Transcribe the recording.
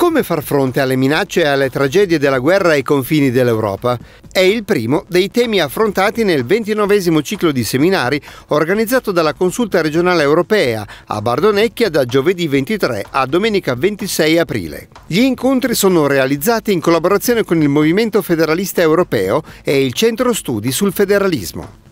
Come far fronte alle minacce e alle tragedie della guerra ai confini dell'Europa? È il primo dei temi affrontati nel ventinovesimo ciclo di seminari organizzato dalla Consulta regionale europea a Bardonecchia da giovedì 23 a domenica 26 aprile. Gli incontri sono realizzati in collaborazione con il Movimento Federalista Europeo e il Centro Studi sul Federalismo.